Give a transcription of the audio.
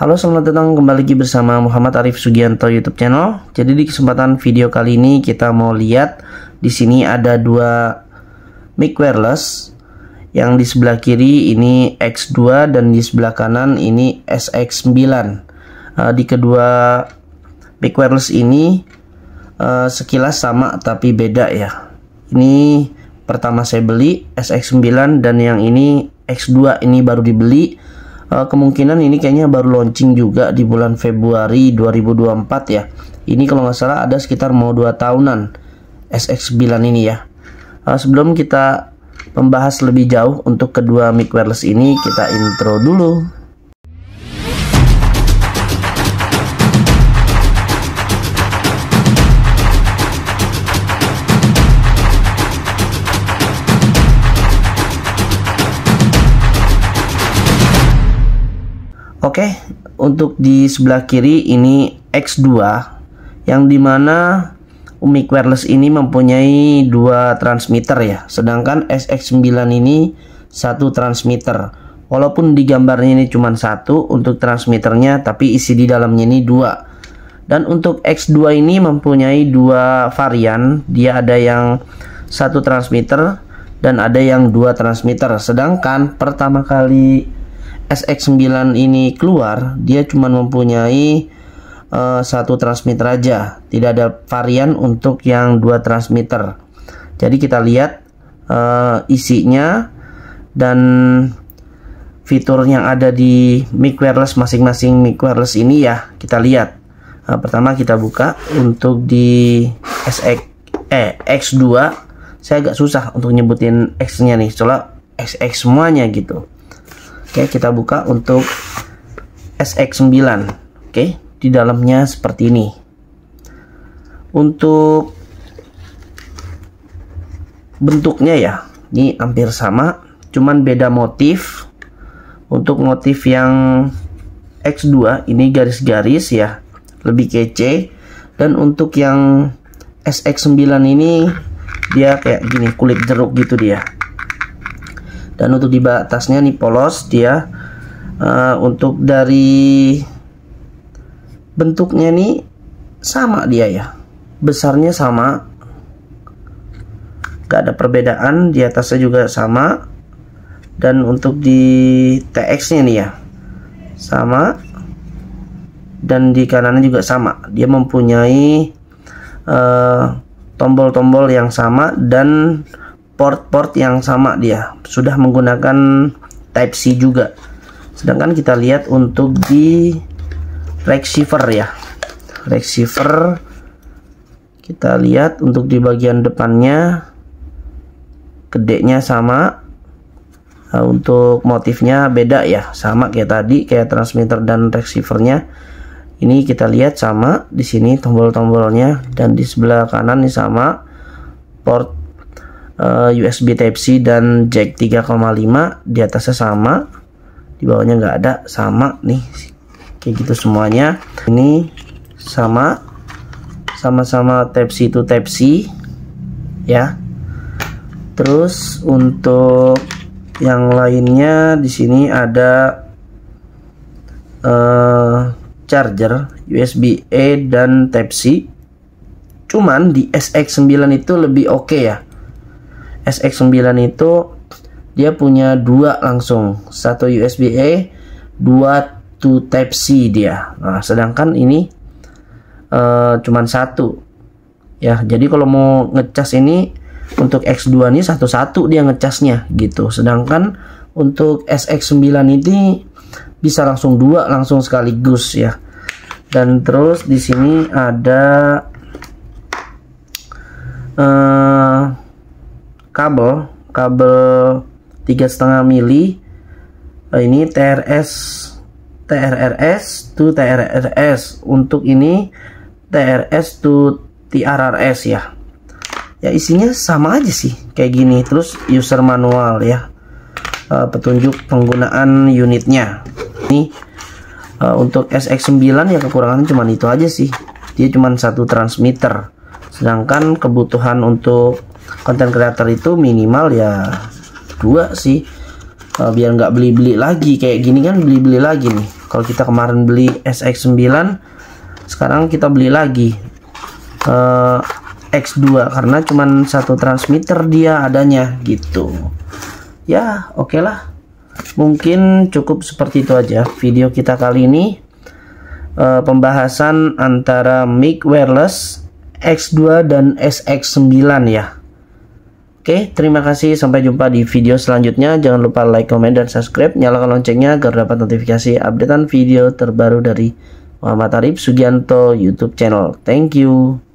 Halo, selamat datang kembali lagi bersama Muhammad Arif Sugianto YouTube channel. Jadi di kesempatan video kali ini kita mau lihat di sini ada dua mic wireless. Yang di sebelah kiri ini X2 dan di sebelah kanan ini SX9. Eh, di kedua mic wireless ini eh, sekilas sama tapi beda ya. Ini pertama saya beli SX9 dan yang ini X2 ini baru dibeli uh, kemungkinan ini kayaknya baru launching juga di bulan Februari 2024 ya ini kalau nggak salah ada sekitar mau 2 tahunan SX9 ini ya uh, sebelum kita membahas lebih jauh untuk kedua mic wireless ini kita intro dulu Oke, okay, untuk di sebelah kiri ini X2 yang dimana Umic Wireless ini mempunyai dua transmitter ya, sedangkan SX9 ini satu transmitter. Walaupun di gambarnya ini cuma satu untuk transmitternya, tapi isi di dalamnya ini dua. Dan untuk X2 ini mempunyai dua varian, dia ada yang satu transmitter dan ada yang dua transmitter. Sedangkan pertama kali SX9 ini keluar, dia cuma mempunyai uh, satu transmitter aja, tidak ada varian untuk yang dua transmitter. Jadi kita lihat uh, isinya dan fitur yang ada di mic wireless masing-masing mic wireless ini ya kita lihat. Uh, pertama kita buka untuk di SX eh X2 saya agak susah untuk nyebutin X-nya nih, soalnya XX semuanya gitu. Oke, kita buka untuk SX9. Oke, di dalamnya seperti ini. Untuk bentuknya ya, ini hampir sama, cuman beda motif. Untuk motif yang X2 ini garis-garis ya, lebih kece. Dan untuk yang SX9 ini dia kayak gini kulit jeruk gitu dia dan untuk di batasnya nih polos dia uh, untuk dari bentuknya nih sama dia ya besarnya sama gak ada perbedaan di atasnya juga sama dan untuk di TX nya nih ya sama dan di kanannya juga sama dia mempunyai eh, tombol-tombol uh, tombol -tombol yang sama dan port-port yang sama dia sudah menggunakan type C juga sedangkan kita lihat untuk di receiver ya receiver kita lihat untuk di bagian depannya gedenya sama nah, untuk motifnya beda ya sama kayak tadi kayak transmitter dan receivernya ini kita lihat sama di sini tombol-tombolnya dan di sebelah kanan ini sama port Eh, USB Type-C dan jack 3,5 di atasnya sama di bawahnya nggak ada sama nih kayak gitu semuanya ini sama sama-sama Type-C itu Type-C ya terus untuk yang lainnya di sini ada uh, charger USB A dan Type C cuman di SX9 itu lebih oke okay ya SX9 itu dia punya dua langsung, satu USB A, dua to Type C dia. Nah, sedangkan ini uh, cuman satu. Ya, jadi kalau mau ngecas ini untuk X2 ini satu-satu dia ngecasnya gitu. Sedangkan untuk SX9 ini bisa langsung dua langsung sekaligus ya. Dan terus di sini ada uh, kabel kabel tiga setengah mili eh, ini TRS TRRS to TRRS untuk ini TRS to TRRS ya ya isinya sama aja sih kayak gini terus user manual ya uh, petunjuk penggunaan unitnya ini uh, untuk SX9 ya kekurangan cuman itu aja sih dia cuman satu transmitter sedangkan kebutuhan untuk konten kreator itu minimal ya dua sih eh, biar nggak beli-beli lagi kayak gini kan beli-beli lagi nih kalau kita kemarin beli SX9 sekarang kita beli lagi uh, eh, X2 karena cuman satu transmitter dia adanya gitu ya oke okay lah mungkin cukup seperti itu aja video kita kali ini uh, pembahasan antara mic wireless X2 dan SX9 ya Oke, terima kasih. Sampai jumpa di video selanjutnya. Jangan lupa like, komen, dan subscribe. Nyalakan loncengnya agar dapat notifikasi updatean video terbaru dari Muhammad Arif Sugianto YouTube channel. Thank you.